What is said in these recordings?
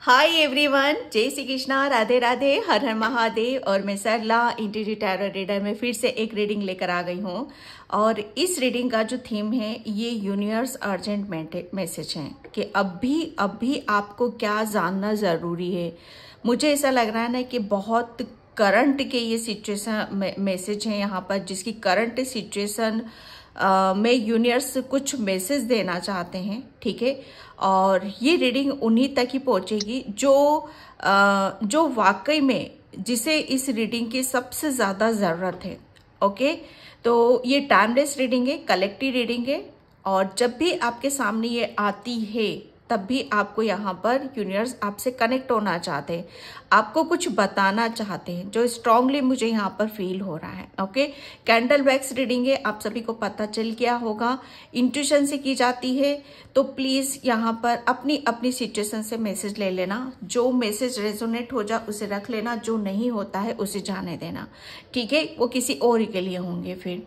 Hi everyone जय श्री कृष्णा राधे राधे हर हर महादेव और मैं सरला इंटीरियर टैरो रीडर में फिर से एक रीडिंग लेकर आ गई हूँ और इस रीडिंग का जो थीम है ये यूनिवर्स अर्जेंट मैसेज है कि अब भी अब भी आपको क्या जानना ज़रूरी है मुझे ऐसा लग रहा है ना कि बहुत करंट के ये सिचुएशन मैसेज हैं यहाँ पर जिसकी करंट सिचुएसन में यूनिवर्स कुछ मैसेज देना चाहते हैं ठीक है और ये रीडिंग उन्हीं तक ही पहुँचेगी जो जो वाकई में जिसे इस रीडिंग की सबसे ज़्यादा ज़रूरत है ओके तो ये टाइमलेस रीडिंग है कलेक्टिव रीडिंग है और जब भी आपके सामने ये आती है तब भी आपको यहाँ पर यूनिवर्स आपसे कनेक्ट होना चाहते हैं आपको कुछ बताना चाहते हैं जो स्ट्रांगली मुझे यहाँ पर फील हो रहा है ओके कैंडल वैक्स रीडिंग है आप सभी को पता चल गया होगा इंट्यूशन से की जाती है तो प्लीज़ यहाँ पर अपनी अपनी सिचुएशन से मैसेज ले लेना जो मैसेज रेजोनेट हो जाए उसे रख लेना जो नहीं होता है उसे जाने देना ठीक है वो किसी और के लिए होंगे फिर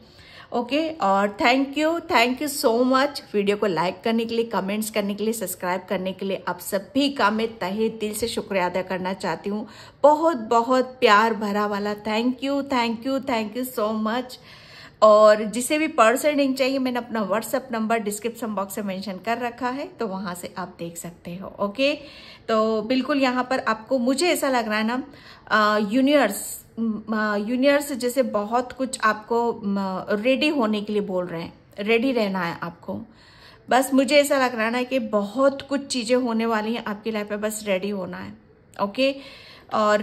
ओके और thank you thank you so much video को लाइक करने के लिए कमेंट्स करने के लिए सब्सक्राइब करने के लिए आप सभी का मैं तहे दिल से शुक्रिया अदा करना चाहती हूँ बहुत बहुत प्यार भरा वाला thank you thank you thank you so much और जिसे भी पर्सन लिंक चाहिए मैंने अपना व्हाट्सअप नंबर डिस्क्रिप्शन बॉक्स में मेंशन कर रखा है तो वहाँ से आप देख सकते हो ओके तो बिल्कुल यहाँ पर आपको मुझे ऐसा लग रहा है ना यूनिवर्स यूनियर्स जैसे बहुत कुछ आपको रेडी होने के लिए बोल रहे हैं रेडी रहना है आपको बस मुझे ऐसा लग रहा है ना कि बहुत कुछ चीज़ें होने वाली हैं आपकी लाइफ में बस रेडी होना है ओके और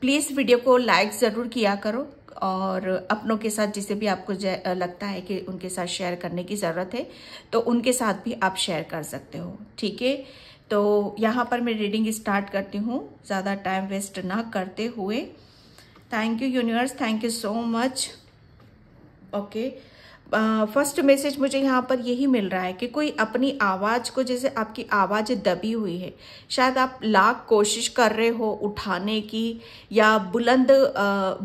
प्लीज़ वीडियो को लाइक ज़रूर किया करो और अपनों के साथ जिसे भी आपको लगता है कि उनके साथ शेयर करने की ज़रूरत है तो उनके साथ भी आप शेयर कर सकते हो ठीक है तो यहाँ पर मैं रीडिंग स्टार्ट करती हूँ ज़्यादा टाइम वेस्ट ना करते हुए thank you universe thank you so much okay first message मुझे यहाँ पर यही मिल रहा है कि कोई अपनी आवाज़ को जैसे आपकी आवाज़ दबी हुई है शायद आप लाख कोशिश कर रहे हो उठाने की या बुलंद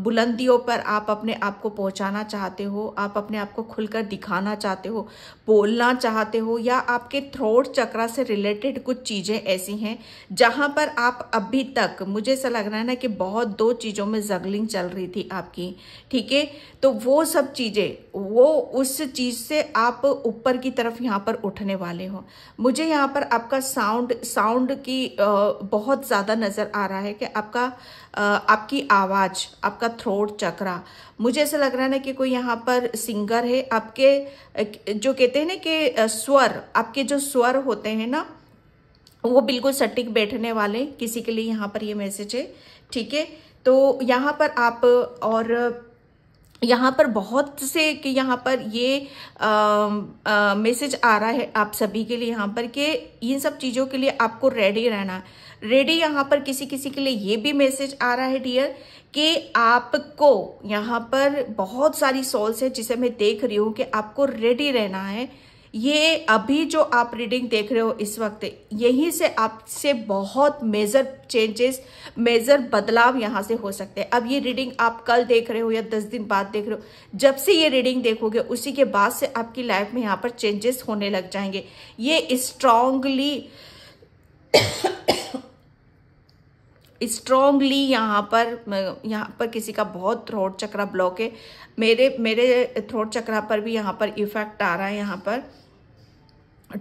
बुलंदियों पर आप अपने आप को पहुँचाना चाहते हो आप अपने आप को खुलकर दिखाना चाहते हो बोलना चाहते हो या आपके थ्रोट चक्रा से रिलेटेड कुछ चीज़ें ऐसी हैं जहाँ पर आप अभी तक मुझे ऐसा लग रहा है ना कि बहुत दो चीज़ों में जगलिंग चल रही थी आपकी ठीक है तो वो सब चीज़ें वो उस चीज़ से आप ऊपर की तरफ यहाँ पर उठने वाले हो मुझे यहाँ पर आपका साउंड साउंड की बहुत ज़्यादा नज़र आ रहा है कि आपका आपकी आवाज़ आपका थ्रोट चक्रा मुझे ऐसा लग रहा है ना कि कोई यहाँ पर सिंगर है आपके जो कहते हैं ना कि स्वर आपके जो स्वर होते हैं ना वो बिल्कुल सटीक बैठने वाले किसी के लिए यहाँ पर ये मैसेज है ठीक है तो यहाँ पर आप और यहाँ पर बहुत से कि यहाँ पर ये मैसेज आ रहा है आप सभी के लिए यहाँ पर कि इन सब चीज़ों के लिए आपको रेडी रहना है रेडी यहाँ पर किसी किसी के लिए ये भी मैसेज आ रहा है डियर कि आपको यहाँ पर बहुत सारी सॉल्स है जिसे मैं देख रही हूँ कि आपको रेडी रहना है ये अभी जो आप रीडिंग देख रहे हो इस वक्त यहीं से आपसे बहुत मेजर चेंजेस मेजर बदलाव यहाँ से हो सकते हैं अब ये रीडिंग आप कल देख रहे हो या दस दिन बाद देख रहे हो जब से ये रीडिंग देखोगे उसी के बाद से आपकी लाइफ में यहाँ पर चेंजेस होने लग जाएंगे ये स्ट्रांगली स्ट्रांगली यहाँ पर यहाँ पर किसी का बहुत थ्रोट चक्रा ब्लॉक है मेरे मेरे थ्रोट चक्रा पर भी यहाँ पर इफेक्ट आ रहा है यहाँ पर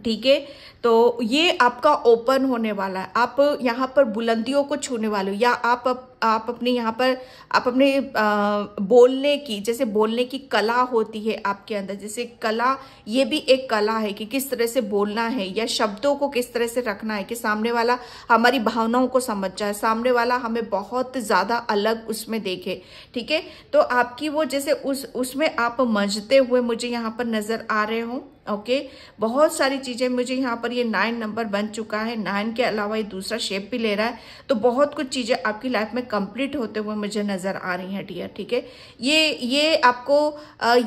ठीक है तो ये आपका ओपन होने वाला है आप यहाँ पर बुलंदियों को छूने वाले हो या आप आप अपने यहाँ पर आप अपने आ, बोलने की जैसे बोलने की कला होती है आपके अंदर जैसे कला ये भी एक कला है कि किस तरह से बोलना है या शब्दों को किस तरह से रखना है कि सामने वाला हमारी भावनाओं को समझ जाए सामने वाला हमें बहुत ज़्यादा अलग उसमें देखे ठीक है तो आपकी वो जैसे उस उसमें आप मजते हुए मुझे यहाँ पर नज़र आ रहे हों ओके okay, बहुत सारी चीज़ें मुझे यहाँ पर ये नाइन नंबर बन चुका है नाइन के अलावा ये दूसरा शेप भी ले रहा है तो बहुत कुछ चीज़ें आपकी लाइफ में कंप्लीट होते हुए मुझे नज़र आ रही हैं डियर ठीक है ये ये आपको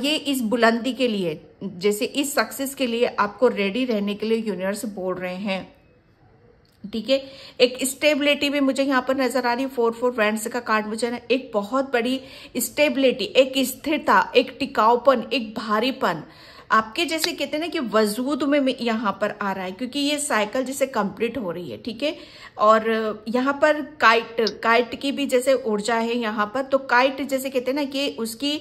ये इस बुलंदी के लिए जैसे इस सक्सेस के लिए आपको रेडी रहने के लिए यूनिवर्स बोल रहे हैं ठीक है एक स्टेबिलिटी भी मुझे यहाँ पर नजर आ रही है फोर फोर वैंड का कार्ड मुझे ना एक बहुत बड़ी स्टेबिलिटी एक स्थिरता एक टिकाऊपन एक भारीपन आपके जैसे कहते हैं ना कि वजूद में यहाँ पर आ रहा है क्योंकि ये साइकिल जैसे कंप्लीट हो रही है ठीक है और यहाँ पर काइट काइट की भी जैसे ऊर्जा है यहाँ पर तो काइट जैसे कहते हैं ना कि उसकी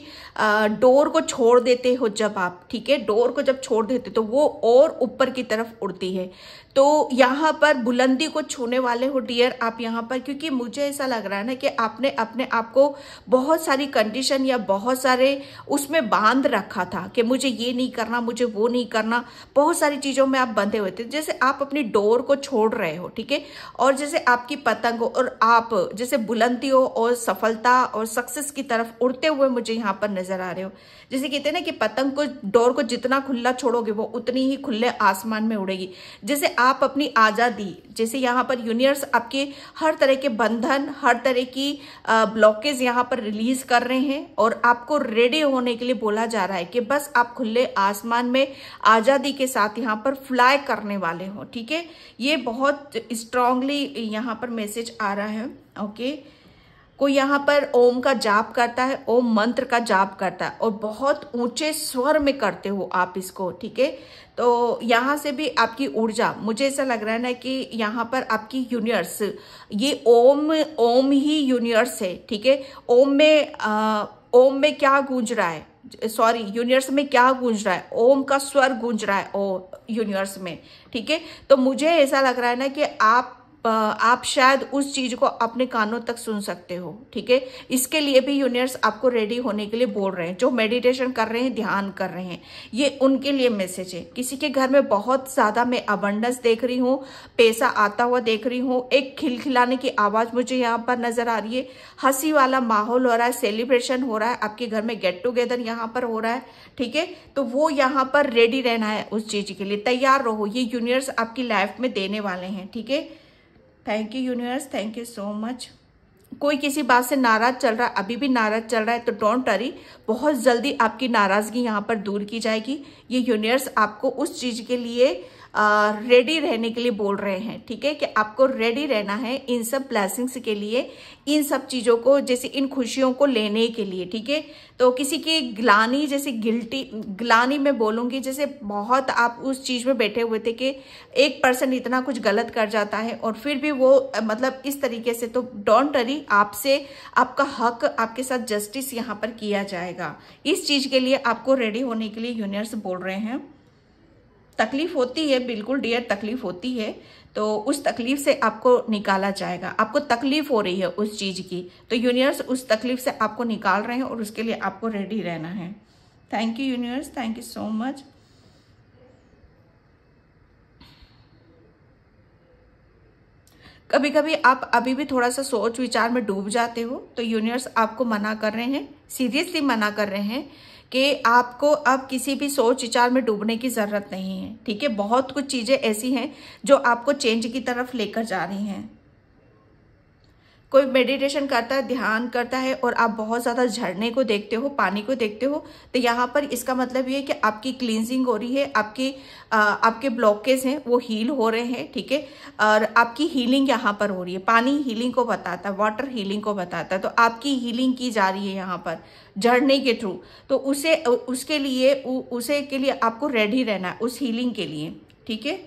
डोर को छोड़ देते हो जब आप ठीक है डोर को जब छोड़ देते तो वो और ऊपर की तरफ उड़ती है तो यहाँ पर बुलंदी को छूने वाले हो डियर आप यहाँ पर क्योंकि मुझे ऐसा लग रहा है ना कि आपने अपने आप को बहुत सारी कंडीशन या बहुत सारे उसमें बांध रखा था कि मुझे ये नहीं करना मुझे वो नहीं करना बहुत सारी चीज़ों में आप बंधे हुए थे जैसे आप अपनी डोर को छोड़ रहे हो ठीक है और जैसे आपकी पतंग और आप जैसे बुलंदियों और सफलता और सक्सेस की तरफ उड़ते हुए मुझे यहाँ पर नजर आ रहे हो जैसे कहते हैं ना कि पतंग को डोर को जितना खुला छोड़ोगे वो उतनी ही खुले आसमान में उड़ेगी जैसे आप अपनी आज़ादी जैसे यहाँ पर यूनिवर्स आपके हर तरह के बंधन हर तरह की ब्लॉकेज यहाँ पर रिलीज कर रहे हैं और आपको रेडी होने के लिए बोला जा रहा है कि बस आप खुले आसमान में आज़ादी के साथ यहाँ पर फ्लाई करने वाले हों ठीक है ये बहुत स्ट्रांगली यहाँ पर मैसेज आ रहा है ओके okay? कोई यहाँ पर ओम का जाप करता है ओम मंत्र का जाप करता है और बहुत ऊंचे स्वर में करते हो आप इसको ठीक है तो यहाँ से भी आपकी ऊर्जा मुझे ऐसा लग रहा है ना कि यहाँ पर आपकी यूनिवर्स ये ओम ओम ही यूनिवर्स है ठीक है ओम में आ, ओम में क्या गूंज रहा है सॉरी यूनिवर्स में क्या गूंज रहा है ओम का स्वर गूंज रहा है ओ यूनिवर्स में ठीक है तो मुझे ऐसा लग रहा है ना कि आप आप शायद उस चीज को अपने कानों तक सुन सकते हो ठीक है इसके लिए भी यूनिवर्स आपको रेडी होने के लिए बोल रहे हैं जो मेडिटेशन कर रहे हैं ध्यान कर रहे हैं ये उनके लिए मैसेज है किसी के घर में बहुत ज्यादा मैं अबंडस देख रही हूँ पैसा आता हुआ देख रही हूँ एक खिलखिलाने की आवाज मुझे यहाँ पर नजर आ रही है हंसी वाला माहौल हो रहा है सेलिब्रेशन हो रहा है आपके घर में गेट टूगेदर यहाँ पर हो रहा है ठीक है तो वो यहाँ पर रेडी रहना है उस चीज के लिए तैयार रहो ये यूनिवर्स आपकी लाइफ में देने वाले हैं ठीक है thank you universe thank you so much कोई किसी बात से नाराज चल रहा है अभी भी नाराज चल रहा है तो डोंट टरी बहुत जल्दी आपकी नाराज़गी यहाँ पर दूर की जाएगी ये यूनिवर्स आपको उस चीज़ के लिए रेडी रहने के लिए बोल रहे हैं ठीक है कि आपको रेडी रहना है इन सब ब्लैसिंग्स के लिए इन सब चीज़ों को जैसे इन खुशियों को लेने के लिए ठीक है तो किसी की ग्लानी जैसे गिल्टी ग्लानी मैं बोलूँगी जैसे बहुत आप उस चीज़ में बैठे हुए थे कि एक पर्सन इतना कुछ गलत कर जाता है और फिर भी वो मतलब इस तरीके से तो डोंट डरी आपसे आपका हक आपके साथ जस्टिस यहाँ पर किया जाएगा इस चीज़ के लिए आपको रेडी होने के लिए यूनियर्स बोल रहे हैं तकलीफ होती है बिल्कुल डियर तकलीफ होती है तो उस तकलीफ से आपको निकाला जाएगा आपको तकलीफ हो रही है उस चीज़ की तो यूनिवर्स उस तकलीफ से आपको निकाल रहे हैं और उसके लिए आपको रेडी रहना है thank you universe thank you so much कभी कभी आप अभी भी थोड़ा सा सोच विचार में डूब जाते हो तो यूनिवर्स आपको मना कर रहे हैं सीरियसली मना कर रहे हैं कि आपको अब किसी भी सोच विचार में डूबने की ज़रूरत नहीं है ठीक है बहुत कुछ चीज़ें ऐसी हैं जो आपको चेंज की तरफ लेकर जा रही हैं कोई मेडिटेशन करता है ध्यान करता है और आप बहुत ज़्यादा झरने को देखते हो पानी को देखते हो तो यहाँ पर इसका मतलब ये है कि आपकी क्लींजिंग हो रही है आपकी आ, आपके ब्लॉकेज हैं वो हील हो रहे हैं ठीक है और आपकी हीलिंग यहाँ पर हो रही है पानी हीलिंग को बताता है वाटर हीलिंग को बताता है तो आपकी हीलिंग की जा रही है यहाँ पर झरने के थ्रू तो उसे उसके लिए उ, उसे के लिए आपको रेडी रहना है उस हीलिंग के लिए ठीक है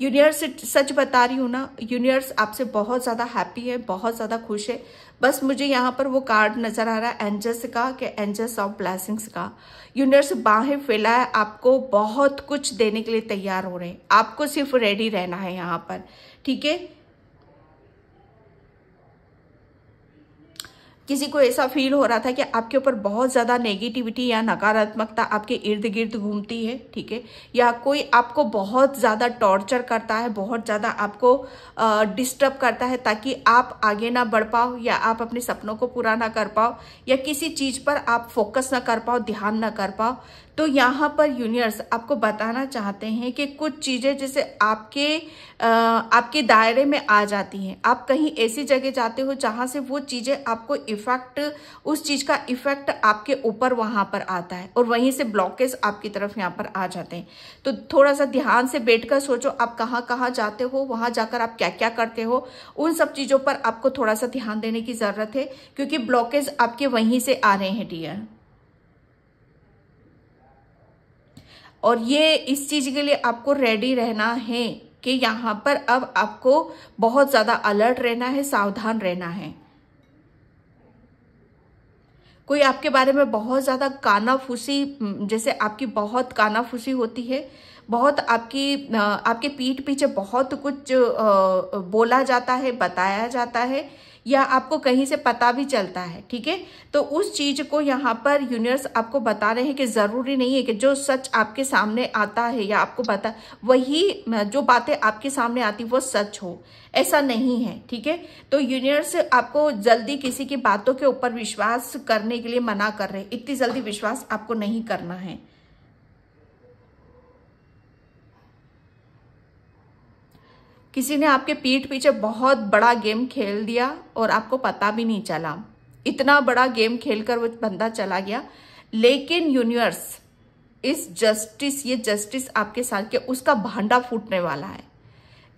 यूनिवर्स सच बता रही हूँ ना यूनिवर्स आपसे बहुत ज़्यादा हैप्पी है बहुत ज़्यादा खुश है बस मुझे यहाँ पर वो कार्ड नज़र आ रहा है एंजल्स का कि एंजल्स ऑफ ब्लैसिंग्स का यूनिवर्स बाहें फैला है आपको बहुत कुछ देने के लिए तैयार हो रहे हैं आपको सिर्फ रेडी रहना है यहाँ पर ठीक है किसी को ऐसा फील हो रहा था कि आपके ऊपर बहुत ज़्यादा नेगेटिविटी या नकारात्मकता आपके इर्द गिर्द घूमती है ठीक है या कोई आपको बहुत ज़्यादा टॉर्चर करता है बहुत ज़्यादा आपको डिस्टर्ब करता है ताकि आप आगे ना बढ़ पाओ या आप अपने सपनों को पूरा ना कर पाओ या किसी चीज़ पर आप फोकस ना कर पाओ ध्यान ना कर पाओ तो यहाँ पर यूनियर्स आपको बताना चाहते हैं कि कुछ चीज़ें जैसे आपके आपके दायरे में आ जाती हैं आप कहीं ऐसी जगह जाते हो जहाँ से वो चीज़ें आपको इफ़ेक्ट उस चीज़ का इफ़ेक्ट आपके ऊपर वहाँ पर आता है और वहीं से ब्लॉकेज आपकी तरफ यहाँ पर आ जाते हैं तो थोड़ा सा ध्यान से बैठ कर सोचो आप कहाँ कहाँ जाते हो वहाँ जाकर आप क्या क्या करते हो उन सब चीज़ों पर आपको थोड़ा सा ध्यान देने की ज़रूरत है क्योंकि ब्लॉकेज आपके वहीं से आ रहे हैं डियर और ये इस चीज के लिए आपको रेडी रहना है कि यहां पर अब आपको बहुत ज्यादा अलर्ट रहना है सावधान रहना है कोई आपके बारे में बहुत ज़्यादा कानाफूसी जैसे आपकी बहुत कानाफूसी होती है बहुत आपकी आपके पीठ पीछे बहुत कुछ बोला जाता है बताया जाता है या आपको कहीं से पता भी चलता है ठीक है तो उस चीज को यहाँ पर यूनिवर्स आपको बता रहे हैं कि जरूरी नहीं है कि जो सच आपके सामने आता है या आपको बता वही जो बातें आपके सामने आती वो सच हो ऐसा नहीं है ठीक है तो यूनिवर्स आपको जल्दी किसी की बातों के ऊपर विश्वास करने के लिए मना कर रहे इतनी जल्दी विश्वास आपको नहीं करना है किसी ने आपके पीठ पीछे बहुत बड़ा गेम खेल दिया और आपको पता भी नहीं चला इतना बड़ा गेम खेलकर वो बंदा चला गया लेकिन यूनिवर्स इस जस्टिस ये जस्टिस आपके साथ के उसका भांडा फूटने वाला है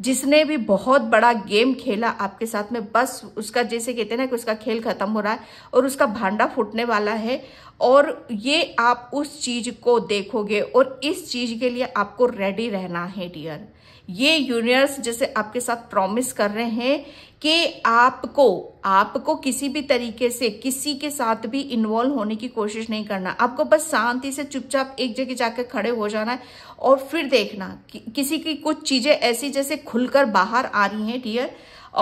जिसने भी बहुत बड़ा गेम खेला आपके साथ में बस उसका जैसे कहते हैं ना कि उसका खेल खत्म हो रहा है और उसका भांडा फूटने वाला है और ये आप उस चीज को देखोगे और इस चीज के लिए आपको रेडी रहना है डियर ये यूनिवर्स जैसे आपके साथ प्रॉमिस कर रहे हैं कि आपको आपको किसी भी तरीके से किसी के साथ भी इन्वॉल्व होने की कोशिश नहीं करना आपको बस शांति से चुपचाप एक जगह जाकर खड़े हो जाना है और फिर देखना कि, किसी की कुछ चीज़ें ऐसी जैसे खुलकर बाहर आ रही हैं डियर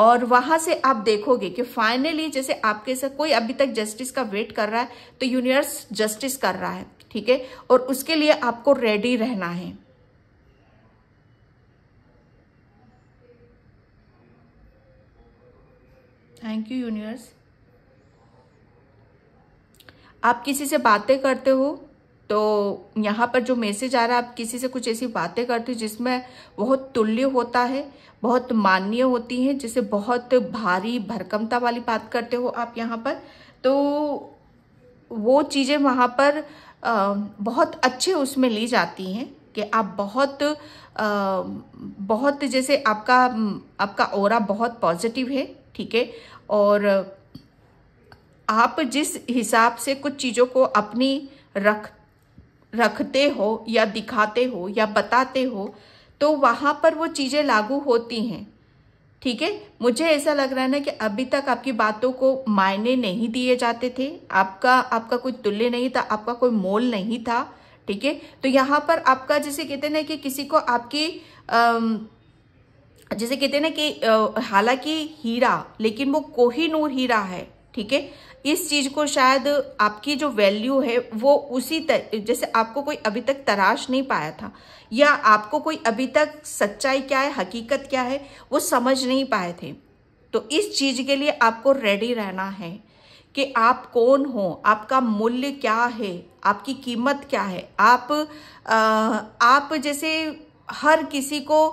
और वहां से आप देखोगे कि फाइनली जैसे आपके साथ कोई अभी तक जस्टिस का वेट कर रहा है तो यूनिवर्स जस्टिस कर रहा है ठीक है और उसके लिए आपको रेडी रहना है थैंक यू यूनिवर्स आप किसी से बातें करते हो तो यहाँ पर जो मैसेज आ रहा है आप किसी से कुछ ऐसी बातें करते हो जिसमें बहुत तुल्य होता है बहुत माननीय होती है जैसे बहुत भारी भरकमता वाली बात करते हो आप यहाँ पर तो वो चीज़ें वहाँ पर बहुत अच्छे उसमें ली जाती हैं कि आप बहुत आ, बहुत जैसे आपका आपका ओरा बहुत पॉजिटिव है ठीक है और आप जिस हिसाब से कुछ चीज़ों को अपनी रख रखते हो या दिखाते हो या बताते हो तो वहाँ पर वो चीज़ें लागू होती हैं ठीक है मुझे ऐसा लग रहा है ना कि अभी तक आपकी बातों को मायने नहीं दिए जाते थे आपका आपका कोई तुल्य नहीं था आपका कोई मोल नहीं था ठीक है तो यहाँ पर आपका जैसे कहते ना कि किसी को आपकी जैसे कहते हैं ना कि हालांकि हीरा लेकिन वो कोहिनूर हीरा है ठीक है इस चीज को शायद आपकी जो वैल्यू है वो उसी तर, जैसे आपको कोई अभी तक तराश नहीं पाया था या आपको कोई अभी तक सच्चाई क्या है हकीकत क्या है वो समझ नहीं पाए थे तो इस चीज के लिए आपको रेडी रहना है कि आप कौन हो आपका मूल्य क्या है आपकी कीमत क्या है आप आ, आप जैसे हर किसी को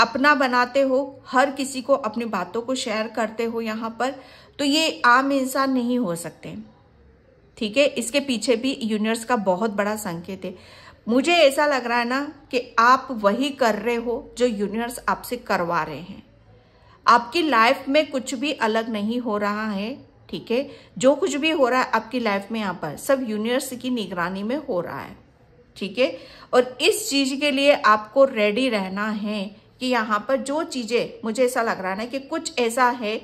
अपना बनाते हो हर किसी को अपनी बातों को शेयर करते हो यहाँ पर तो ये आम इंसान नहीं हो सकते ठीक है इसके पीछे भी यूनिवर्स का बहुत बड़ा संकेत है मुझे ऐसा लग रहा है ना कि आप वही कर रहे हो जो यूनिवर्स आपसे करवा रहे हैं आपकी लाइफ में कुछ भी अलग नहीं हो रहा है ठीक है जो कुछ भी हो रहा है आपकी लाइफ में यहाँ पर सब यूनिवर्स की निगरानी में हो रहा है ठीक है और इस चीज के लिए आपको रेडी रहना है कि यहाँ पर जो चीज़ें मुझे ऐसा लग रहा है ना कि कुछ ऐसा है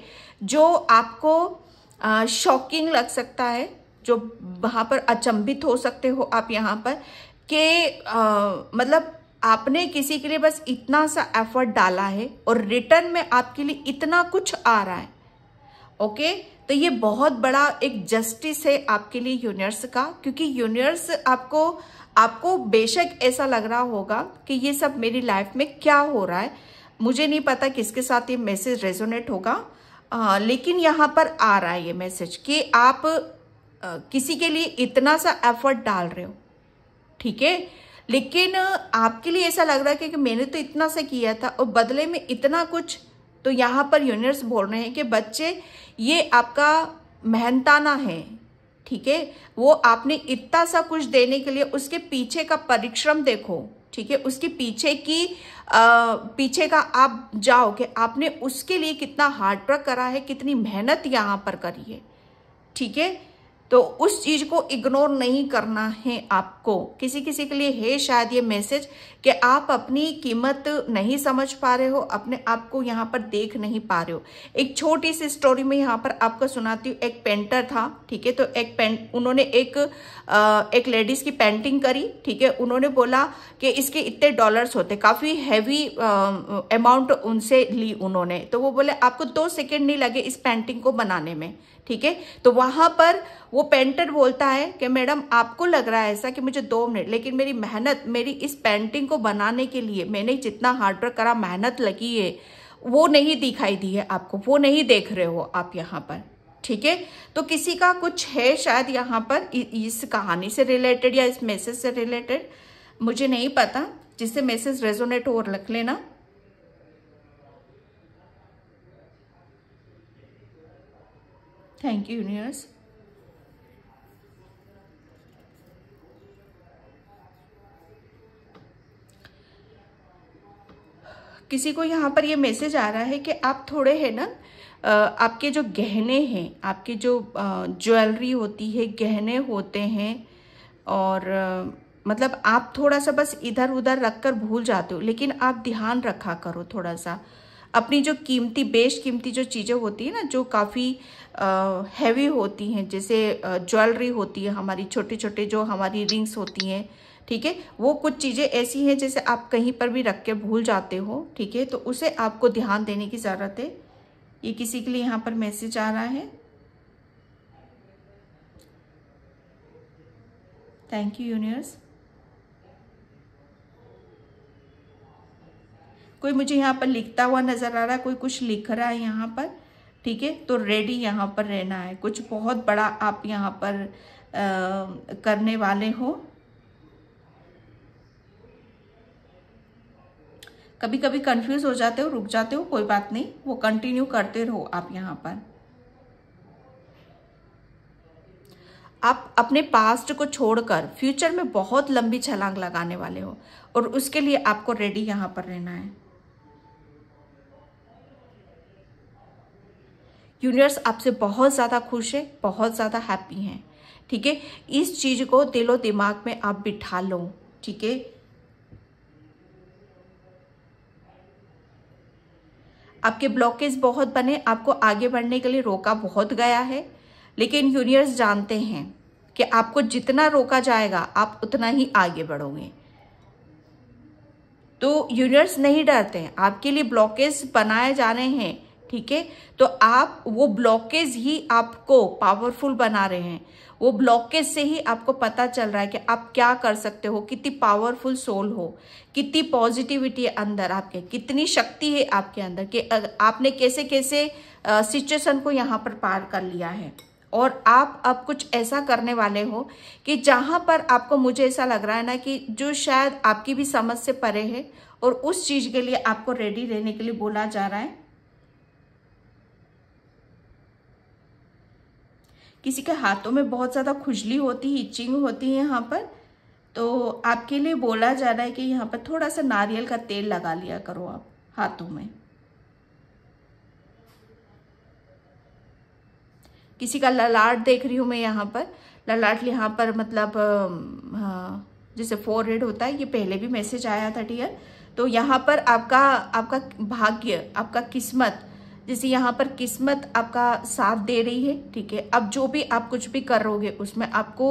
जो आपको शॉकिंग लग सकता है जो वहाँ पर अचंभित हो सकते हो आप यहाँ पर कि मतलब आपने किसी के लिए बस इतना सा एफर्ट डाला है और रिटर्न में आपके लिए इतना कुछ आ रहा है ओके तो ये बहुत बड़ा एक जस्टिस है आपके लिए यूनिवर्स का क्योंकि यूनिवर्स आपको आपको बेशक ऐसा लग रहा होगा कि ये सब मेरी लाइफ में क्या हो रहा है मुझे नहीं पता किसके साथ ये मैसेज रेजोनेट होगा आ, लेकिन यहाँ पर आ रहा है ये मैसेज कि आप आ, किसी के लिए इतना सा एफर्ट डाल रहे हो ठीक है लेकिन आपके लिए ऐसा लग रहा है कि मैंने तो इतना सा किया था और बदले में इतना कुछ तो यहाँ पर यूनिवर्स बोल रहे हैं कि बच्चे ये आपका मेहनताना है ठीक है वो आपने इतना सा कुछ देने के लिए उसके पीछे का परिश्रम देखो ठीक है उसके पीछे की आ, पीछे का आप जाओ कि आपने उसके लिए कितना हार्डवर्क करा है कितनी मेहनत यहाँ पर करी है ठीक है तो उस चीज को इग्नोर नहीं करना है आपको किसी किसी के लिए है शायद ये मैसेज कि आप अपनी कीमत नहीं समझ पा रहे हो अपने आप को यहाँ पर देख नहीं पा रहे हो एक छोटी सी स्टोरी में यहाँ पर आपको सुनाती हूँ एक पेंटर था ठीक है तो एक पेंट उन्होंने एक आ, एक लेडीज की पेंटिंग करी ठीक है उन्होंने बोला कि इसके इतने डॉलर्स होते काफ़ी हैवी अमाउंट उनसे ली उन्होंने तो वो बोले आपको दो सेकेंड नहीं लगे इस पेंटिंग को बनाने में ठीक है तो वहां पर वो पेंटर बोलता है कि मैडम आपको लग रहा है ऐसा कि मुझे दो मिनट लेकिन मेरी मेहनत मेरी इस पेंटिंग को को बनाने के लिए मैंने जितना हार्डवर्क करा मेहनत लगी है वो नहीं दिखाई दी है आपको वो नहीं देख रहे हो आप यहाँ पर ठीक है तो किसी का कुछ है शायद यहाँ पर इस कहानी से रिलेटेड या इस मैसेज से रिलेटेड मुझे नहीं पता जिससे मैसेज रेजोनेट हो और रख लेना थैंक यू यूनिवर्स किसी को यहाँ पर ये मैसेज आ रहा है कि आप थोड़े है ना आपके जो गहने हैं आपके जो ज्वेलरी होती है गहने होते हैं और मतलब आप थोड़ा सा बस इधर उधर रख कर भूल जाते हो लेकिन आप ध्यान रखा करो थोड़ा सा अपनी जो कीमती बेश कीमती जो चीज़ें होती है ना जो काफ़ी हैवी होती हैं जैसे ज्वेलरी होती है हमारी छोटे छोटे जो हमारी रिंग्स होती हैं ठीक है वो कुछ चीज़ें ऐसी हैं जैसे आप कहीं पर भी रख के भूल जाते हो ठीक है तो उसे आपको ध्यान देने की ज़रूरत है ये किसी के लिए यहाँ पर मैसेज आ रहा है थैंक यू यूनिवर्स कोई मुझे यहाँ पर लिखता हुआ नज़र आ रहा है कोई कुछ लिख रहा है यहाँ पर ठीक है तो रेडी यहाँ पर रहना है कुछ बहुत बड़ा आप यहाँ पर आ, करने वाले हो कभी कभी कंफ्यूज हो जाते हो रुक जाते हो कोई बात नहीं वो कंटिन्यू करते रहो आप यहाँ पर आप अपने पास्ट को छोड़कर फ्यूचर में बहुत लंबी छलांग लगाने वाले हो और उसके लिए आपको रेडी यहाँ पर रहना है यूनिवर्स आपसे बहुत ज़्यादा खुश है बहुत ज़्यादा हैप्पी हैं ठीक है इस चीज़ को दिलो दिमाग में आप बिठा लो ठीक है आपके ब्लॉकेज बहुत बने आपको आगे बढ़ने के लिए रोका बहुत गया है लेकिन यूनियर्स जानते हैं कि आपको जितना रोका जाएगा आप उतना ही आगे बढ़ोगे तो यूनियर्स नहीं डरते हैं आपके लिए ब्लॉकेज बनाए जा रहे हैं ठीक है तो आप वो ब्लॉकेज ही आपको पावरफुल बना रहे हैं वो ब्लॉकेज से ही आपको पता चल रहा है कि आप क्या कर सकते हो कितनी पावरफुल सोल हो कितनी पॉजिटिविटी है अंदर आपके कितनी शक्ति है आपके अंदर कि आपने कैसे कैसे सिचुएशन को यहाँ पर पार कर लिया है और आप अब कुछ ऐसा करने वाले हो कि जहाँ पर आपको मुझे ऐसा लग रहा है ना कि जो शायद आपकी भी समझ से परे है और उस चीज़ के लिए आपको रेडी रहने के लिए बोला जा रहा है किसी के हाथों में बहुत ज़्यादा खुजली होती है इचिंग होती है यहाँ पर तो आपके लिए बोला जा रहा है कि यहाँ पर थोड़ा सा नारियल का तेल लगा लिया करो आप हाथों में किसी का ललाट देख रही हूँ मैं यहाँ पर ललाट यहाँ पर मतलब हाँ, जैसे फोर रेड होता है ये पहले भी मैसेज आया था डियर तो यहाँ पर आपका आपका भाग्य आपका किस्मत जैसे यहाँ पर किस्मत आपका साथ दे रही है ठीक है अब जो भी आप कुछ भी करोगे उसमें आपको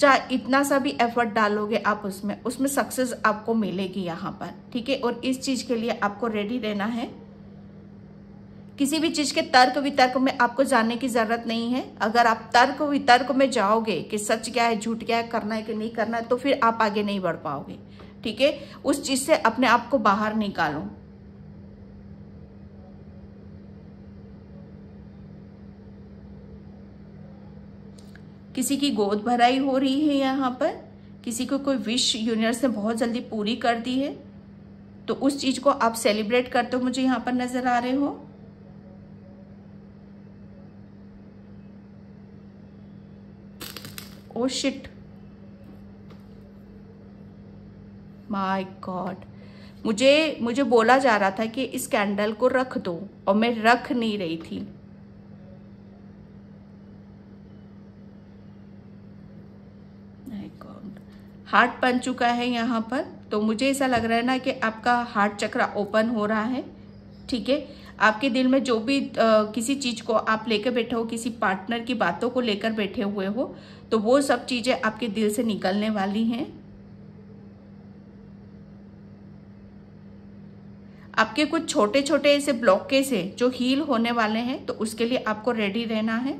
चाहे इतना सा भी एफर्ट डालोगे आप उसमें उसमें सक्सेस आपको मिलेगी यहाँ पर ठीक है और इस चीज़ के लिए आपको रेडी रहना है किसी भी चीज़ के तर्क वितर्क में आपको जाने की ज़रूरत नहीं है अगर आप तर्क वितर्क में जाओगे कि सच क्या है झूठ क्या है करना है कि नहीं करना है तो फिर आप आगे नहीं बढ़ पाओगे ठीक है उस चीज़ से अपने आप को बाहर निकालो किसी की गोद भराई हो रही है यहाँ पर किसी को कोई विश यूनिवर्स ने बहुत जल्दी पूरी कर दी है तो उस चीज को आप सेलिब्रेट करते हो मुझे यहाँ पर नजर आ रहे हो ओ शिट माय गॉड मुझे मुझे बोला जा रहा था कि इस कैंडल को रख दो और मैं रख नहीं रही थी हार्ट बन चुका है यहाँ पर तो मुझे ऐसा लग रहा है ना कि आपका हार्ट चक्र ओपन हो रहा है ठीक है आपके दिल में जो भी आ, किसी चीज़ को आप लेकर बैठे हो किसी पार्टनर की बातों को लेकर बैठे हुए हो तो वो सब चीज़ें आपके दिल से निकलने वाली हैं आपके कुछ छोटे छोटे ऐसे ब्लॉकेज है जो हील होने वाले हैं तो उसके लिए आपको रेडी रहना है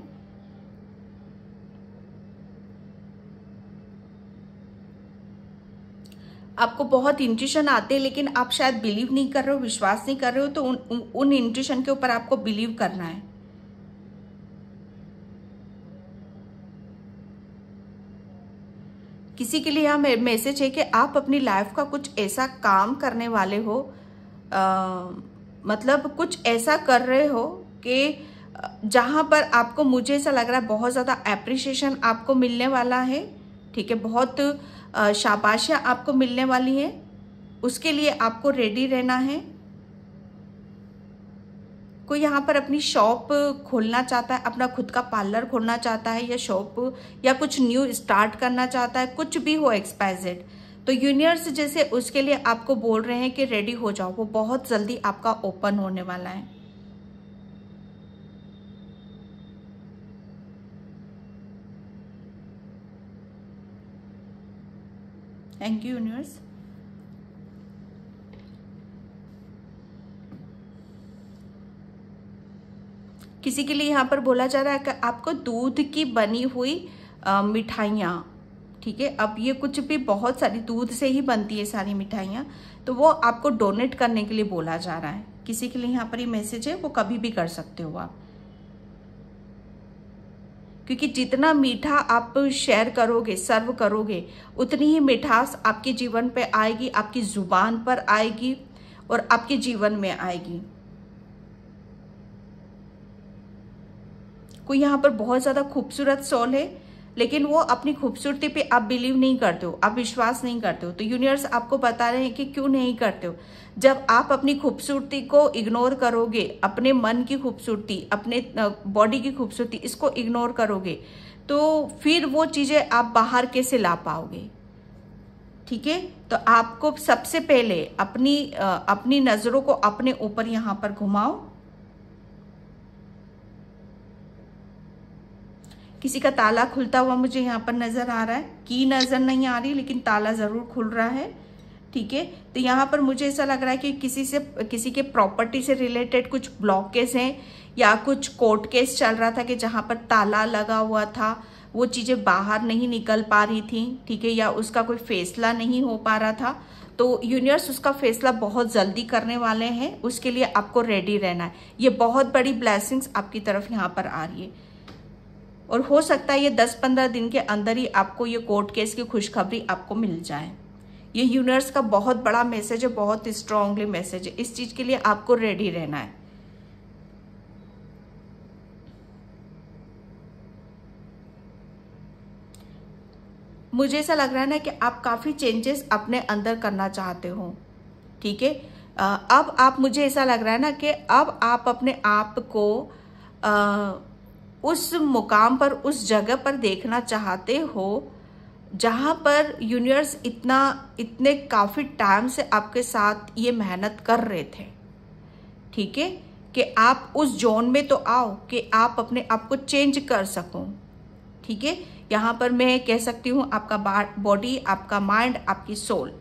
आपको बहुत इंट्यूशन आते हैं लेकिन आप शायद बिलीव नहीं कर रहे हो विश्वास नहीं कर रहे हो तो उन इंट्यूशन के ऊपर आपको बिलीव करना है किसी के लिए यह मैसेज है कि आप अपनी लाइफ का कुछ ऐसा काम करने वाले हो आ, मतलब कुछ ऐसा कर रहे हो कि जहां पर आपको मुझे ऐसा लग रहा है बहुत ज़्यादा एप्रिसिएशन आपको मिलने वाला है ठीक है बहुत शाबाशियाँ आपको मिलने वाली हैं उसके लिए आपको रेडी रहना है कोई यहाँ पर अपनी शॉप खोलना चाहता है अपना खुद का पार्लर खोलना चाहता है या शॉप या कुछ न्यू स्टार्ट करना चाहता है कुछ भी हो एक्सपाइजेड तो यूनियर्स जैसे उसके लिए आपको बोल रहे हैं कि रेडी हो जाओ वो बहुत जल्दी आपका ओपन होने वाला है थैंक यू यूनिवर्स किसी के लिए यहाँ पर बोला जा रहा है कि आपको दूध की बनी हुई मिठाइयाँ ठीक है अब ये कुछ भी बहुत सारी दूध से ही बनती है सारी मिठाइयाँ तो वो आपको डोनेट करने के लिए बोला जा रहा है किसी के लिए यहाँ पर ये मैसेज है वो कभी भी कर सकते हो आप क्योंकि जितना मीठा आप शेयर करोगे सर्व करोगे उतनी ही मिठास आपके जीवन पे आएगी आपकी ज़ुबान पर आएगी और आपके जीवन में आएगी कोई यहाँ पर बहुत ज़्यादा खूबसूरत सॉल है लेकिन वो अपनी खूबसूरती पे आप बिलीव नहीं करते हो आप विश्वास नहीं करते हो तो यूनिवर्स आपको बता रहे हैं कि क्यों नहीं करते हो जब आप अपनी खूबसूरती को इग्नोर करोगे अपने मन की खूबसूरती अपने बॉडी की खूबसूरती इसको इग्नोर करोगे तो फिर वो चीज़ें आप बाहर कैसे ला पाओगे ठीक है तो आपको सबसे पहले अपनी अपनी नज़रों को अपने ऊपर यहाँ पर घुमाओ किसी का ताला खुलता हुआ मुझे यहाँ पर नज़र आ रहा है की नज़र नहीं आ रही लेकिन ताला ज़रूर खुल रहा है ठीक है तो यहाँ पर मुझे ऐसा लग रहा है कि किसी से किसी के प्रॉपर्टी से रिलेटेड कुछ ब्लॉकेज हैं या कुछ कोर्ट केस चल रहा था कि जहाँ पर ताला लगा हुआ था वो चीज़ें बाहर नहीं निकल पा रही थी ठीक है या उसका कोई फैसला नहीं हो पा रहा था तो यूनिवर्स उसका फैसला बहुत जल्दी करने वाले हैं उसके लिए आपको रेडी रहना है ये बहुत बड़ी ब्लैसिंग्स आपकी तरफ यहाँ पर आ रही है और हो सकता है ये दस पंद्रह दिन के अंदर ही आपको ये कोर्ट केस की खुशखबरी आपको मिल जाए ये यूनिवर्स का बहुत बड़ा मैसेज है बहुत स्ट्रांगली मैसेज है इस चीज़ के लिए आपको रेडी रहना है मुझे ऐसा लग रहा है ना कि आप काफ़ी चेंजेस अपने अंदर करना चाहते हो ठीक है अब आप मुझे ऐसा लग रहा है ना कि अब आप अपने आप को आ, उस मुकाम पर उस जगह पर देखना चाहते हो जहाँ पर यूनिवर्स इतना इतने काफ़ी टाइम से आपके साथ ये मेहनत कर रहे थे ठीक है कि आप उस जोन में तो आओ कि आप अपने आप को चेंज कर सको ठीक है यहाँ पर मैं कह सकती हूँ आपका बॉडी आपका माइंड आपकी सोल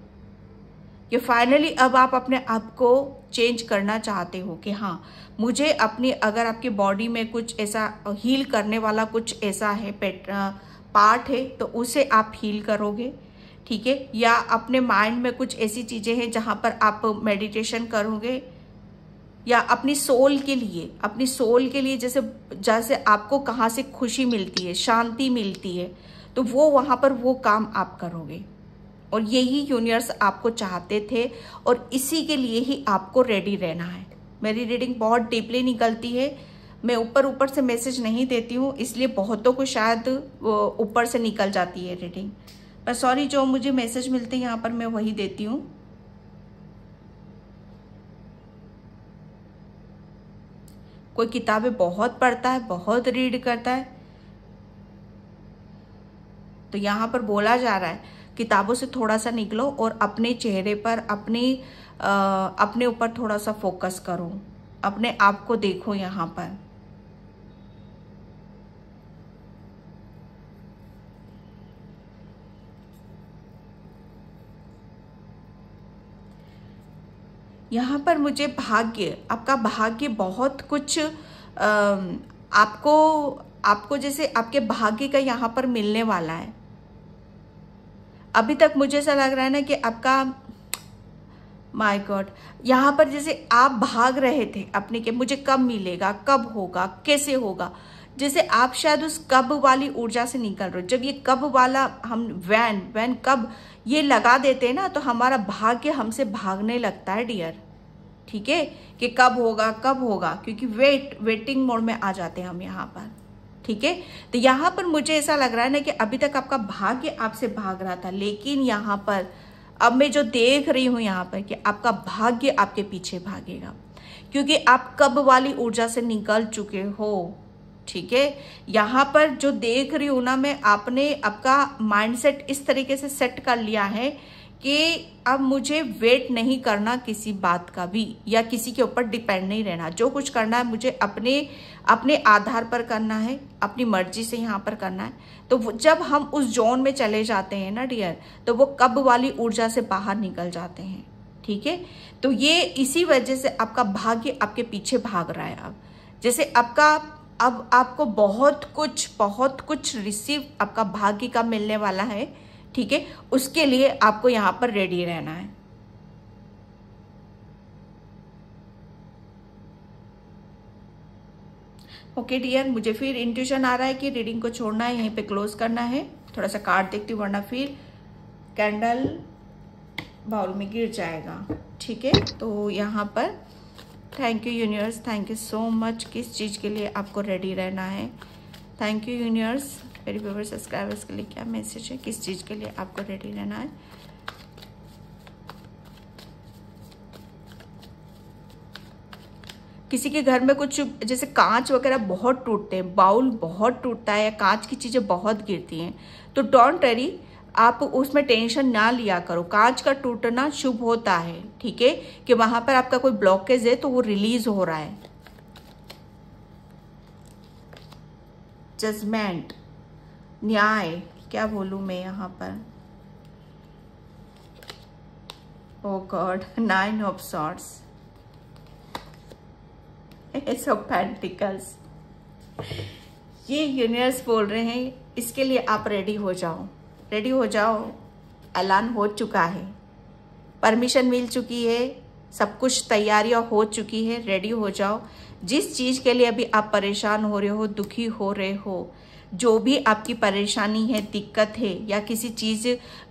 कि फाइनली अब आप अपने आप को चेंज करना चाहते हो कि हाँ मुझे अपनी अगर आपकी बॉडी में कुछ ऐसा हील करने वाला कुछ ऐसा है पार्ट है तो उसे आप हील करोगे ठीक है या अपने माइंड में कुछ ऐसी चीज़ें हैं जहाँ पर आप मेडिटेशन करोगे या अपनी सोल के लिए अपनी सोल के लिए जैसे जैसे आपको कहाँ से खुशी मिलती है शांति मिलती है तो वो वहाँ पर वो काम आप करोगे और यही यूनिवर्स आपको चाहते थे और इसी के लिए ही आपको रेडी रहना है मेरी रीडिंग बहुत डीपली निकलती है मैं ऊपर ऊपर से मैसेज नहीं देती हूँ इसलिए बहुतों को शायद ऊपर से निकल जाती है रीडिंग पर सॉरी जो मुझे मैसेज मिलते हैं यहाँ पर मैं वही देती हूँ कोई किताबें बहुत पढ़ता है बहुत रीड करता है तो यहाँ पर बोला जा रहा है किताबों से थोड़ा सा निकलो और अपने चेहरे पर अपने आ, अपने ऊपर थोड़ा सा फोकस करो अपने आप को देखो यहाँ पर यहाँ पर मुझे भाग्य आपका भाग्य बहुत कुछ आ, आपको आपको जैसे आपके भाग्य का यहाँ पर मिलने वाला है अभी तक मुझे ऐसा लग रहा है ना कि आपका माय गॉड यहाँ पर जैसे आप भाग रहे थे अपने के मुझे कब मिलेगा कब होगा कैसे होगा जैसे आप शायद उस कब वाली ऊर्जा से निकल रहे हो जब ये कब वाला हम वैन वैन कब ये लगा देते हैं ना तो हमारा भाग्य हमसे भागने लगता है डियर ठीक है कि कब होगा कब होगा क्योंकि वेट वेटिंग मोड में आ जाते हैं हम यहाँ पर ठीक है तो यहां पर मुझे ऐसा लग रहा है ना कि अभी तक आपका भाग्य आपसे भाग रहा था लेकिन यहाँ पर अब मैं जो देख रही हूं यहाँ पर कि आपका भाग्य आपके पीछे भागेगा क्योंकि आप कब वाली ऊर्जा से निकल चुके हो ठीक है यहाँ पर जो देख रही हूं ना मैं आपने आपका माइंडसेट इस तरीके से सेट कर लिया है कि अब मुझे वेट नहीं करना किसी बात का भी या किसी के ऊपर डिपेंड नहीं रहना जो कुछ करना है मुझे अपने अपने आधार पर करना है अपनी मर्जी से यहाँ पर करना है तो जब हम उस जोन में चले जाते हैं ना डियर तो वो कब वाली ऊर्जा से बाहर निकल जाते हैं ठीक है तो ये इसी वजह से आपका भाग्य आपके पीछे भाग रहा है अब जैसे आपका अब आपको बहुत कुछ बहुत कुछ रिसीव आपका भाग्य का मिलने वाला है ठीक है उसके लिए आपको यहाँ पर रेडी रहना है ओके डियर मुझे फिर इंट्यूशन आ रहा है कि रीडिंग को छोड़ना है यहीं पे क्लोज करना है थोड़ा सा कार्ड देखती वरना फिर कैंडल बाउल में गिर जाएगा ठीक है तो यहाँ पर thank you universe thank you so much किस चीज़ के लिए आपको रेडी रहना है थैंक यू यूनिवर्स मेरे व्यूवर सब्सक्राइबर्स के लिए क्या मैसेज है किस चीज़ के लिए आपको रेडी रहना है किसी के घर में कुछ जैसे कांच वगैरह बहुत टूटते हैं बाउल बहुत टूटता है या कांच की चीज़ें बहुत गिरती हैं तो डोंट वरी आप उसमें टेंशन ना लिया करो कांच का टूटना शुभ होता है ठीक है कि वहां पर आपका कोई ब्लॉकेज है तो वो रिलीज हो रहा है जजमेंट न्याय क्या बोलू मैं यहाँ पर oh God nine of swords ace of pentacles ये यूनिवर्स बोल रहे हैं इसके लिए आप रेडी हो जाओ रेडी हो जाओ ऐलान हो चुका है परमिशन मिल चुकी है सब कुछ तैयारियां हो चुकी है रेडी हो जाओ जिस चीज़ के लिए अभी आप परेशान हो रहे हो दुखी हो रहे हो जो भी आपकी परेशानी है दिक्कत है या किसी चीज़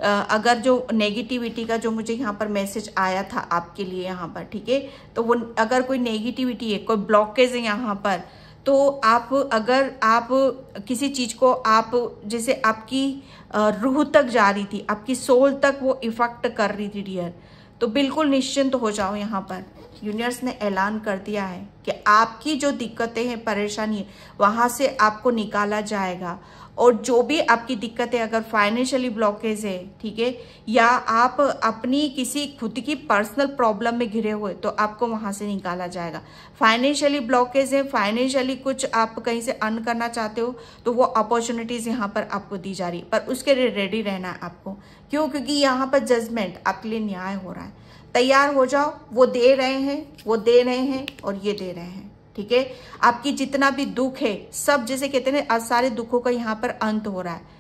अगर जो नेगेटिविटी का जो मुझे यहाँ पर मैसेज आया था आपके लिए यहाँ पर ठीक है तो वो अगर कोई नेगेटिविटी है कोई ब्लॉकेज है यहाँ पर तो आप अगर आप किसी चीज़ को आप जैसे आपकी रूह तक जा रही थी आपकी सोल तक वो इफ़ेक्ट कर रही थी डियर तो बिल्कुल निश्चिंत तो हो जाओ यहाँ पर यूनियर्स ने ऐलान कर दिया है कि आपकी जो दिक्कतें हैं परेशानी है वहाँ से आपको निकाला जाएगा और जो भी आपकी दिक्कतें अगर फाइनेंशियली ब्लॉकेज है ठीक है या आप अपनी किसी खुद की पर्सनल प्रॉब्लम में घिरे हुए तो आपको वहाँ से निकाला जाएगा फाइनेंशियली ब्लॉकेज है फाइनेंशियली कुछ आप कहीं से अर्न करना चाहते हो तो वो अपॉर्चुनिटीज़ यहाँ पर आपको दी जा रही है पर उसके लिए रेडी रहना है आपको क्यों क्योंकि यहाँ पर जजमेंट आपके लिए न्याय हो रहा है तैयार हो जाओ वो दे रहे हैं वो दे रहे हैं और ये दे रहे हैं ठीक है आपकी जितना भी दुख है सब जैसे कहते हैं आज सारे दुखों का यहाँ पर अंत हो रहा है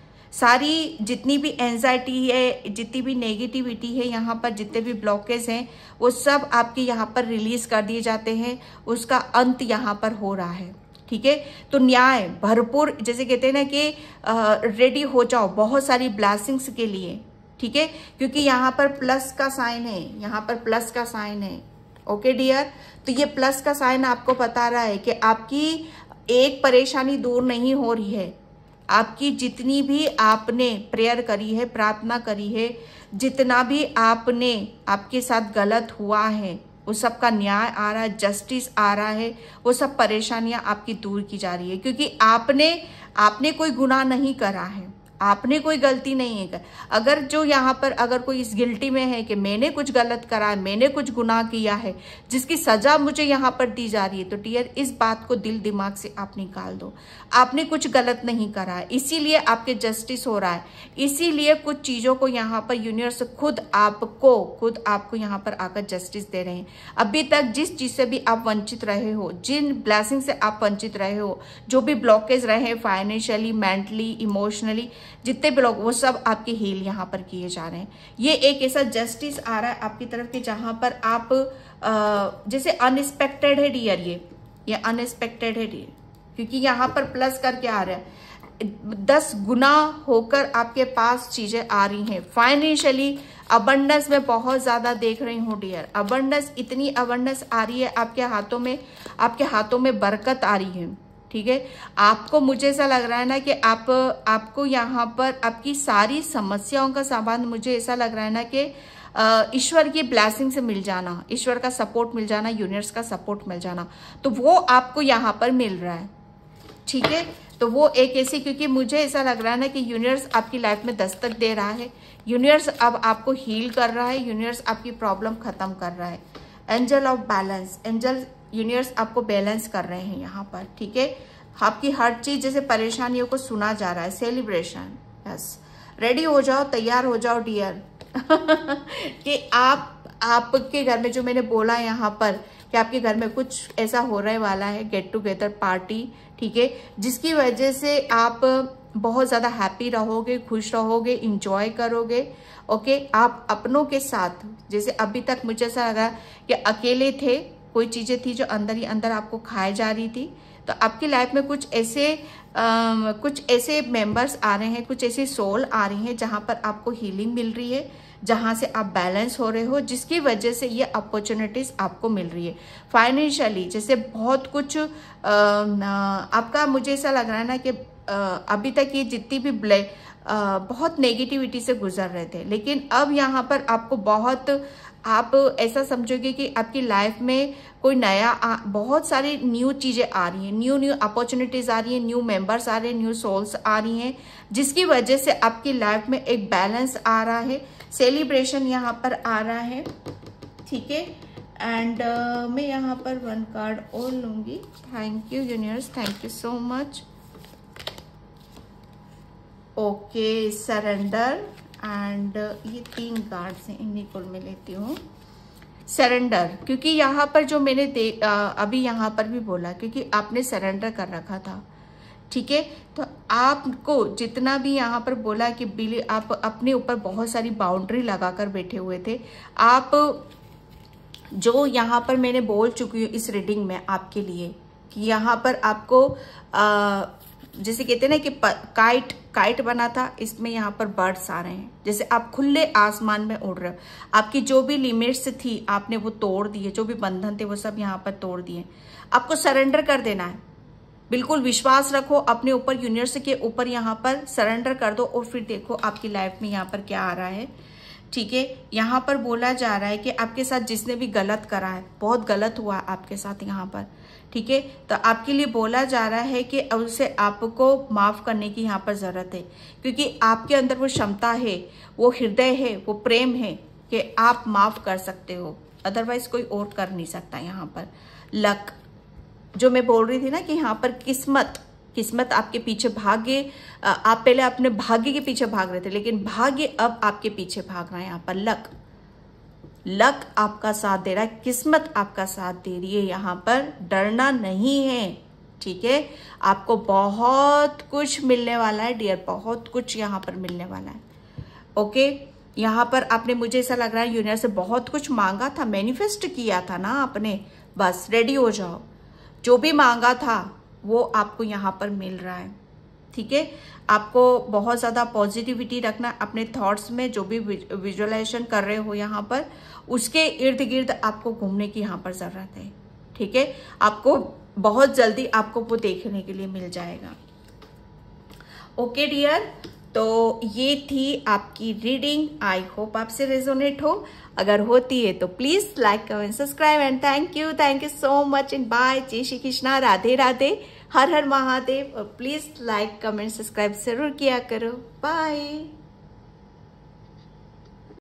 सारी जितनी भी एनजाइटी है जितनी भी नेगेटिविटी है यहाँ पर जितने भी ब्लॉकेज हैं वो सब आपके यहाँ पर रिलीज कर दिए जाते हैं उसका अंत यहाँ पर हो रहा है ठीक है तो न्याय भरपूर जैसे कहते हैं ना कि रेडी हो जाओ बहुत सारी ब्लैसिंग्स के लिए ठीक है क्योंकि यहाँ पर प्लस का साइन है यहाँ पर प्लस का साइन है ओके डियर तो ये प्लस का साइन आपको बता रहा है कि आपकी एक परेशानी दूर नहीं हो रही है आपकी जितनी भी आपने प्रेयर करी है प्रार्थना करी है जितना भी आपने आपके साथ गलत हुआ है वो सब का न्याय आ रहा है जस्टिस आ रहा है वो सब परेशानियां आपकी दूर की जा रही है क्योंकि आपने आपने कोई गुनाह नहीं करा है आपने कोई गलती नहीं है कर अगर जो यहाँ पर अगर कोई इस गिल्टी में है कि मैंने कुछ गलत करा है मैंने कुछ गुनाह किया है जिसकी सज़ा मुझे यहाँ पर दी जा रही है तो डियर इस बात को दिल दिमाग से आप निकाल दो आपने कुछ गलत नहीं करा है इसीलिए आपके जस्टिस हो रहा है इसीलिए कुछ चीज़ों को यहाँ पर यूनिवर्स खुद आपको खुद आपको यहाँ पर आकर जस्टिस दे रहे हैं अभी तक जिस चीज़ से भी आप वंचित रहे हो जिन ब्लैसिंग से आप वंचित रहे हो जो भी ब्लॉकेज रहे फाइनेंशियली मेंटली इमोशनली जितने भी लोग वो सब आपके हील यहाँ पर किए जा रहे हैं ये एक ऐसा जस्टिस आ रहा है आपकी तरफ कि जहाँ पर आप जैसे अनएक्सपेक्टेड है डियर ये ये अनएक्सपेक्टेड है डियर क्योंकि यहाँ पर प्लस करके आ रहा है दस गुना होकर आपके पास चीजें आ रही हैं फाइनेंशियली अबंडस में बहुत ज्यादा देख रही हूँ डियर अबंडस इतनी अबंडस आ रही है आपके हाथों में आपके हाथों में बरकत आ रही है ठीक है आपको मुझे ऐसा लग रहा है ना कि आप आपको यहाँ पर आपकी सारी समस्याओं का संबंध मुझे ऐसा लग रहा है ना कि ईश्वर की ब्लैसिंग से मिल जाना ईश्वर का सपोर्ट मिल जाना यूनिवर्स का सपोर्ट मिल जाना तो वो आपको यहाँ पर मिल रहा है ठीक है तो वो एक ऐसी क्योंकि मुझे ऐसा लग रहा है ना कि यूनिवर्स आपकी लाइफ में दस्तक दे रहा है यूनिवर्स अब आपको हील कर रहा है यूनिवर्स आपकी प्रॉब्लम खत्म कर रहा है angel of balance angel universe आपको बैलेंस कर रहे हैं यहाँ पर ठीक है आपकी हर चीज जैसे परेशानियों को सुना जा रहा है सेलिब्रेशन यस रेडी हो जाओ तैयार हो जाओ डियर कि आप आपके घर में जो मैंने बोला यहाँ पर कि आपके घर में कुछ ऐसा हो रहे वाला है गेट टुगेदर पार्टी ठीक है जिसकी वजह से आप बहुत ज़्यादा हैप्पी रहोगे खुश रहोगे इंजॉय करोगे ओके आप अपनों के साथ जैसे अभी तक मुझे ऐसा लगा कि अकेले थे कोई चीज़ें थी जो अंदर ही अंदर आपको खाए जा रही थी तो आपकी लाइफ में कुछ ऐसे आ, कुछ ऐसे मेंबर्स आ रहे हैं कुछ ऐसे सोल आ रही हैं जहाँ पर आपको हीलिंग मिल रही है जहाँ से आप बैलेंस हो रहे हो जिसकी वजह से ये अपॉर्चुनिटीज़ आपको मिल रही है फाइनेंशियली जैसे बहुत कुछ आ, आपका मुझे ऐसा लग रहा है ना कि आ, अभी तक ये जितनी भी ब्लैक बहुत नेगेटिविटी से गुजर रहे थे लेकिन अब यहाँ पर आपको बहुत आप ऐसा समझोगे कि आपकी लाइफ में कोई नया आ, बहुत सारी न्यू चीज़ें आ रही हैं न्यू न्यू अपॉर्चुनिटीज़ आ रही हैं न्यू मेंबर्स आ रहे हैं न्यू सोल्स आ रही हैं जिसकी वजह से आपकी लाइफ में एक बैलेंस आ रहा है सेलिब्रेशन यहाँ पर आ रहा है ठीक है एंड uh, मैं यहाँ पर वन कार्ड और लूंगी thank you universe thank you so much okay surrender and uh, ये तीन कार्ड्स हैं इन्हीं को मैं लेती हूँ सरेंडर क्योंकि यहाँ पर जो मैंने दे आ, अभी यहाँ पर भी बोला क्योंकि आपने सरेंडर कर रखा था ठीक है तो आपको जितना भी यहाँ पर बोला कि बिली आप अपने ऊपर बहुत सारी बाउंड्री लगाकर बैठे हुए थे आप जो यहाँ पर मैंने बोल चुकी हूँ इस रीडिंग में आपके लिए कि यहाँ पर आपको आ, जैसे कहते हैं ना कि काइट काइट बना था इसमें यहाँ पर बर्ड्स आ रहे हैं जैसे आप खुले आसमान में उड़ रहे हो आपकी जो भी लिमिट्स थी आपने वो तोड़ दिए जो भी बंधन थे वो सब यहाँ पर तोड़ दिए आपको सरेंडर कर देना है बिल्कुल विश्वास रखो अपने ऊपर यूनिवर्स के ऊपर यहाँ पर सरेंडर कर दो और फिर देखो आपकी लाइफ में यहाँ पर क्या आ रहा है ठीक है यहाँ पर बोला जा रहा है कि आपके साथ जिसने भी गलत करा है बहुत गलत हुआ है आपके साथ यहाँ पर ठीक है तो आपके लिए बोला जा रहा है कि उसे आपको माफ़ करने की यहाँ पर ज़रूरत है क्योंकि आपके अंदर वो क्षमता है वो हृदय है वो प्रेम है कि आप माफ़ कर सकते हो अदरवाइज कोई और कर नहीं सकता यहाँ पर लक जो मैं बोल रही थी ना कि यहाँ पर किस्मत किस्मत आपके पीछे भाग्य आप पहले अपने भाग्य के पीछे भाग रहे थे लेकिन भाग्य अब आपके पीछे भाग रहा है यहाँ पर लक लक आपका साथ दे रहा है किस्मत आपका साथ दे रही है यहाँ पर डरना नहीं है ठीक है आपको बहुत कुछ मिलने वाला है डियर बहुत कुछ यहाँ पर मिलने वाला है ओके यहाँ पर आपने मुझे ऐसा लग रहा है यूनियर से बहुत कुछ मांगा था मैनिफेस्ट किया था ना आपने बस रेडी हो जाओ जो भी मांगा था वो आपको यहाँ पर मिल रहा है ठीक है आपको बहुत ज़्यादा पॉजिटिविटी रखना अपने थॉट्स में जो भी विजुअलाइजेशन कर रहे हो यहाँ पर उसके इर्द गिर्द आपको घूमने की यहाँ पर ज़रूरत है ठीक है आपको बहुत जल्दी आपको वो देखने के लिए मिल जाएगा ओके डियर तो ये थी आपकी रीडिंग आई होप आपसे रेजोनेट हो अगर होती है तो please like comment subscribe and thank you thank you so much and bye जय श्री कृष्णा राधे राधे हर हर महादेव और प्लीज़ लाइक कमेंट सब्सक्राइब ज़रूर किया करो बाय